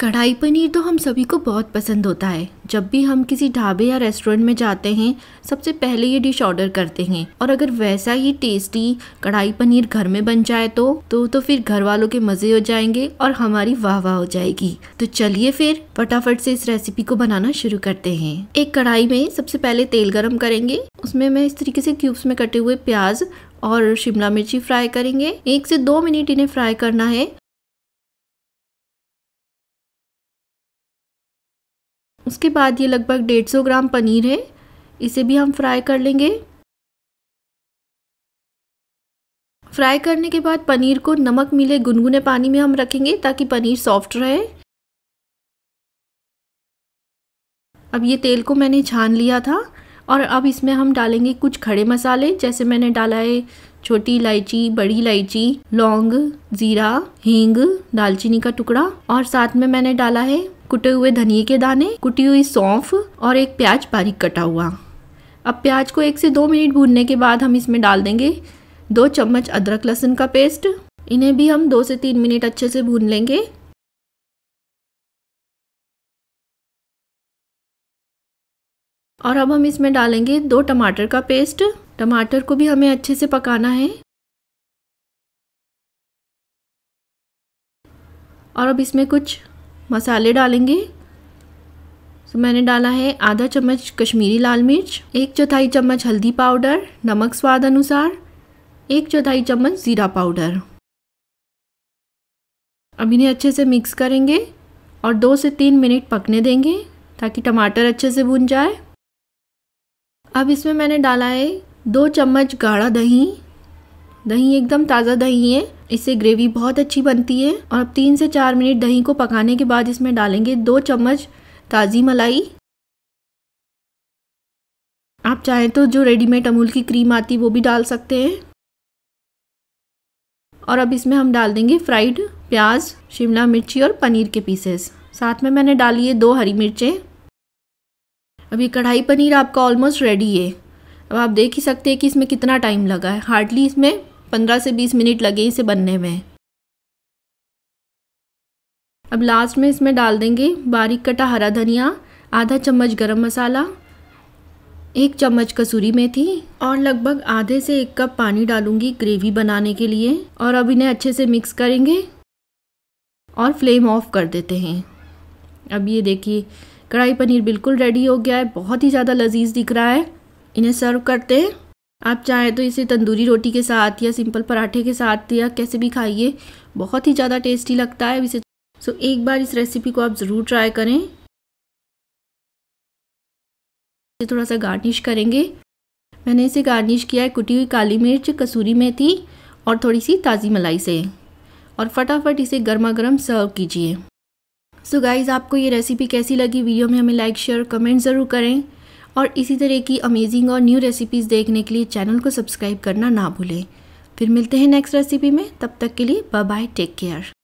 कढ़ाई पनीर तो हम सभी को बहुत पसंद होता है जब भी हम किसी ढाबे या रेस्टोरेंट में जाते हैं सबसे पहले ये डिश ऑर्डर करते हैं और अगर वैसा ही टेस्टी कढ़ाई पनीर घर में बन जाए तो तो तो फिर घर वालों के मज़े हो जाएंगे और हमारी वाह वाह हो जाएगी तो चलिए फिर फटाफट से इस रेसिपी को बनाना शुरू करते हैं एक कढ़ाई में सबसे पहले तेल गर्म करेंगे उसमें मैं इस तरीके से क्यूब्स में कटे हुए प्याज और शिमला मिर्ची फ्राई करेंगे एक से दो मिनट इन्हें फ्राई करना है उसके बाद ये लगभग डेढ़ सौ ग्राम पनीर है इसे भी हम फ्राई कर लेंगे फ्राई करने के बाद पनीर को नमक मिले गुनगुने पानी में हम रखेंगे ताकि पनीर सॉफ्ट रहे अब ये तेल को मैंने छान लिया था और अब इसमें हम डालेंगे कुछ खड़े मसाले जैसे मैंने डाला है छोटी इलायची बड़ी इलायची लौंग ज़ीरा हींग दालचीनी का टुकड़ा और साथ में मैंने डाला है कुटे हुए धनिए के दाने कुटी हुई सौंफ और एक प्याज बारीक कटा हुआ अब प्याज को एक से दो मिनट भूनने के बाद हम इसमें डाल देंगे दो चम्मच अदरक लहसुन का पेस्ट इन्हें भी हम दो से तीन मिनट अच्छे से भून लेंगे और अब हम इसमें डालेंगे दो टमाटर का पेस्ट टमाटर को भी हमें अच्छे से पकाना है और अब इसमें कुछ मसाले डालेंगे तो मैंने डाला है आधा चम्मच कश्मीरी लाल मिर्च एक चौथाई चम्मच हल्दी पाउडर नमक स्वाद अनुसार एक चौथाई चम्मच ज़ीरा पाउडर अब इन्हें अच्छे से मिक्स करेंगे और दो से तीन मिनट पकने देंगे ताकि टमाटर अच्छे से भुन जाए अब इसमें मैंने डाला है दो चम्मच गाढ़ा दही दही एकदम ताज़ा दही है इससे ग्रेवी बहुत अच्छी बनती है और अब तीन से चार मिनट दही को पकाने के बाद इसमें डालेंगे दो चम्मच ताज़ी मलाई आप चाहें तो जो रेडीमेड अमूल की क्रीम आती वो भी डाल सकते हैं और अब इसमें हम डाल देंगे फ्राइड प्याज शिमला मिर्ची और पनीर के पीसेस साथ में मैंने डाली है दो हरी मिर्चें अब ये कढ़ाई पनीर आपका ऑलमोस्ट रेडी है अब आप देख ही सकते हैं कि इसमें कितना टाइम लगा है हार्डली इसमें पंद्रह से बीस मिनट लगे इसे बनने में अब लास्ट में इसमें डाल देंगे बारीक कटा हरा धनिया आधा चम्मच गरम मसाला एक चम्मच कसूरी मेथी और लगभग आधे से एक कप पानी डालूंगी ग्रेवी बनाने के लिए और अब इन्हें अच्छे से मिक्स करेंगे और फ्लेम ऑफ कर देते हैं अब ये देखिए कढ़ाई पनीर बिल्कुल रेडी हो गया है बहुत ही ज़्यादा लजीज दिख रहा है इन्हें सर्व करते हैं आप चाहें तो इसे तंदूरी रोटी के साथ या सिंपल पराठे के साथ या कैसे भी खाइए बहुत ही ज़्यादा टेस्टी लगता है इसे सो एक बार इस रेसिपी को आप ज़रूर ट्राई करें इसे थोड़ा सा गार्निश करेंगे मैंने इसे गार्निश किया है कुटी हुई काली मिर्च कसूरी मेथी और थोड़ी सी ताज़ी मलाई से और फटाफट इसे गर्मा गर्म सर्व कीजिए सो so गाइज़ आपको ये रेसिपी कैसी लगी वीडियो में हमें लाइक शेयर कमेंट ज़रूर करें और इसी तरह की अमेजिंग और न्यू रेसिपीज़ देखने के लिए चैनल को सब्सक्राइब करना ना भूलें फिर मिलते हैं नेक्स्ट रेसिपी में तब तक के लिए बाय बाय टेक केयर